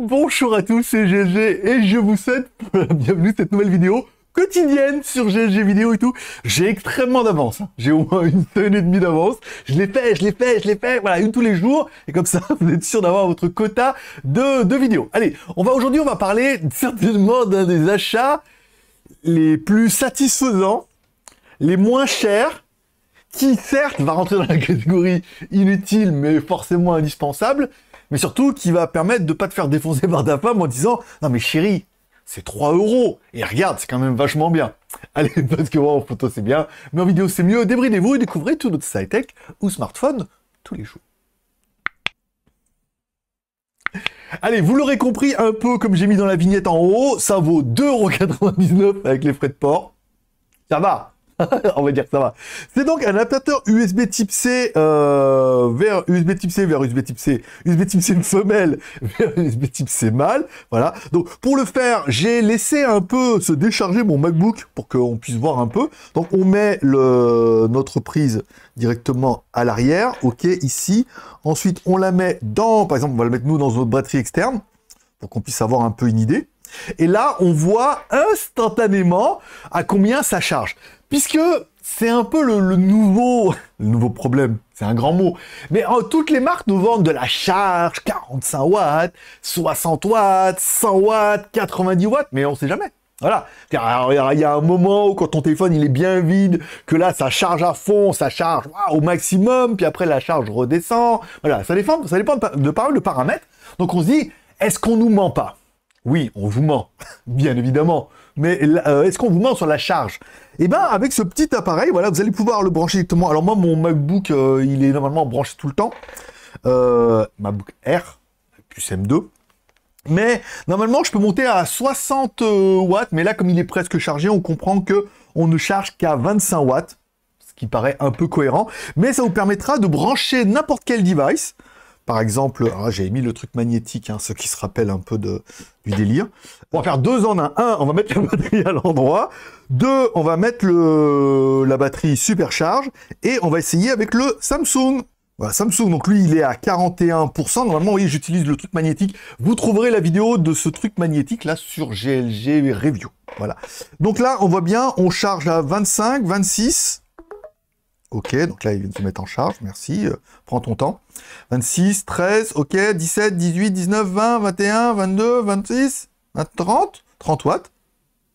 Bonjour à tous, c'est GG et je vous souhaite la bienvenue à cette nouvelle vidéo quotidienne sur GG vidéo et tout. J'ai extrêmement d'avance. Hein. J'ai au moins une semaine et demie d'avance. Je l'ai fait, je l'ai fait, je l'ai fait. Voilà, une tous les jours. Et comme ça, vous êtes sûr d'avoir votre quota de, de vidéos. Allez, on va aujourd'hui, on va parler certainement d'un des achats les plus satisfaisants, les moins chers qui certes va rentrer dans la catégorie inutile mais forcément indispensable, mais surtout qui va permettre de ne pas te faire défoncer par ta femme en disant non mais chérie, c'est 3 euros et regarde, c'est quand même vachement bien. Allez, parce que moi en photo c'est bien, mais en vidéo c'est mieux, débridez-vous et découvrez tout notre site tech ou smartphone tous les jours. Allez, vous l'aurez compris, un peu comme j'ai mis dans la vignette en haut, ça vaut 2,99€ avec les frais de port. Ça va, on va dire que ça va. C'est donc un adaptateur USB euh, type C vers USB type C vers USB type C, USB type C femelle vers USB type C mâle. Voilà. Donc pour le faire, j'ai laissé un peu se décharger mon MacBook pour qu'on puisse voir un peu. Donc on met le, notre prise directement à l'arrière, ok, ici. Ensuite, on la met dans, par exemple, on va le mettre nous dans notre batterie externe pour qu'on puisse avoir un peu une idée. Et là, on voit instantanément à combien ça charge. Puisque c'est un peu le, nouveau, le nouveau problème, c'est un grand mot. Mais oh, toutes les marques nous vendent de la charge, 45 watts, 60 watts, 100 watts, 90 watts, mais on sait jamais. Voilà. Il y a un moment où quand ton téléphone il est bien vide, que là ça charge à fond, ça charge au maximum, puis après la charge redescend. Voilà, ça dépend, ça dépend de de paramètres. Donc on se dit, est-ce qu'on nous ment pas oui, on vous ment, bien évidemment. Mais euh, est-ce qu'on vous ment sur la charge Eh bien, avec ce petit appareil, voilà, vous allez pouvoir le brancher directement. Alors moi, mon MacBook, euh, il est normalement branché tout le temps. Euh, MacBook Air, plus M2. Mais normalement, je peux monter à 60 watts. Mais là, comme il est presque chargé, on comprend que on ne charge qu'à 25 watts, ce qui paraît un peu cohérent. Mais ça vous permettra de brancher n'importe quel device. Par exemple, ah, j'ai mis le truc magnétique, hein, ce qui se rappelle un peu de, du délire. On va faire deux en un. Un, on va mettre la batterie à l'endroit. Deux, on va mettre le, la batterie supercharge. Et on va essayer avec le Samsung. Voilà, Samsung, donc lui, il est à 41%. Normalement, oui, j'utilise le truc magnétique. Vous trouverez la vidéo de ce truc magnétique là sur GLG Review. Voilà. Donc là, on voit bien, on charge à 25, 26. Ok, donc là, il vient de se mettre en charge, merci, euh, prends ton temps. 26, 13, ok, 17, 18, 19, 20, 21, 22, 26, 20, 30, 30 watts.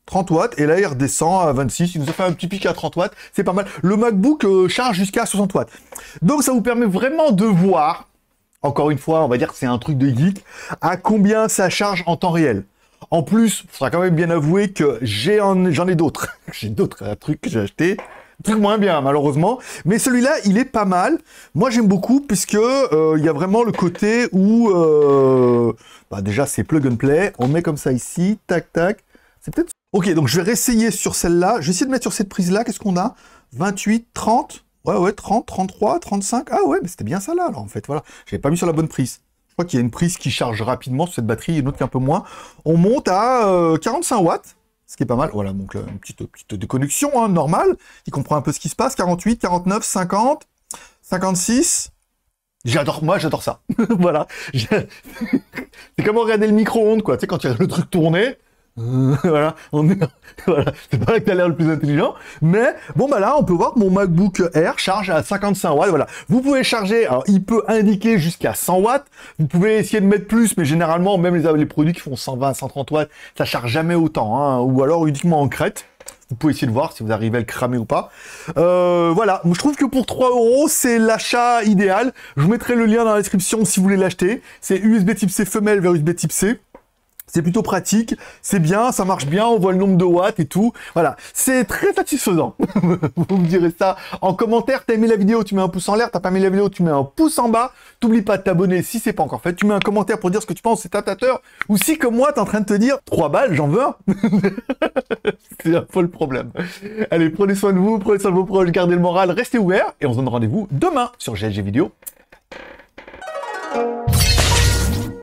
30 watts, et là il redescend à 26, il nous a fait un petit pic à 30 watts, c'est pas mal. Le MacBook euh, charge jusqu'à 60 watts. Donc ça vous permet vraiment de voir, encore une fois, on va dire que c'est un truc de geek, à combien ça charge en temps réel. En plus, il faudra quand même bien avouer que j'en ai, ai d'autres. j'ai d'autres trucs que j'ai achetés plus moins bien malheureusement, mais celui-là il est pas mal. Moi j'aime beaucoup puisque euh, il y a vraiment le côté où euh, bah, déjà c'est plug and play, on met comme ça ici, tac tac. C'est peut-être OK, donc je vais réessayer sur celle-là. Je vais essayer de mettre sur cette prise là, qu'est-ce qu'on a 28 30 Ouais ouais, 30 33 35. Ah ouais, mais c'était bien ça là alors en fait, voilà. J'avais pas mis sur la bonne prise. Je crois qu'il y a une prise qui charge rapidement sur cette batterie et une autre qui est un peu moins. On monte à 45 euh, watts ce qui est pas mal. Voilà, donc euh, une petite, petite déconnexion, hein, normale. Il comprend un peu ce qui se passe. 48, 49, 50, 56. J'adore, moi, j'adore ça. voilà. c'est comme regarder le micro-ondes, quoi. Tu sais, quand il y a le truc tourné, voilà, on voilà. c'est pas là que t'as l'air le plus intelligent, mais bon bah là on peut voir que mon MacBook Air charge à 55 watts, voilà. Vous pouvez charger, alors il peut indiquer jusqu'à 100 watts, vous pouvez essayer de mettre plus, mais généralement même les, les produits qui font 120, 130 watts, ça charge jamais autant, hein. ou alors uniquement en crête. Vous pouvez essayer de voir si vous arrivez à le cramer ou pas. Euh, voilà, je trouve que pour 3 euros, c'est l'achat idéal. Je vous mettrai le lien dans la description si vous voulez l'acheter. C'est USB type C femelle vers USB type C. C'est plutôt pratique, c'est bien, ça marche bien, on voit le nombre de watts et tout. Voilà, c'est très satisfaisant. vous me direz ça en commentaire. T'as aimé la vidéo, tu mets un pouce en l'air. T'as pas aimé la vidéo, tu mets un pouce en bas. T'oublie pas de t'abonner si c'est pas encore fait. Tu mets un commentaire pour dire ce que tu penses, c'est tatateur. Ou si, comme moi, t'es en train de te dire, 3 balles, j'en veux un. c'est un peu le problème. Allez, prenez soin de vous, prenez soin de vos proches, gardez le moral, restez ouverts. Et on se donne rendez-vous demain sur GLG Vidéo.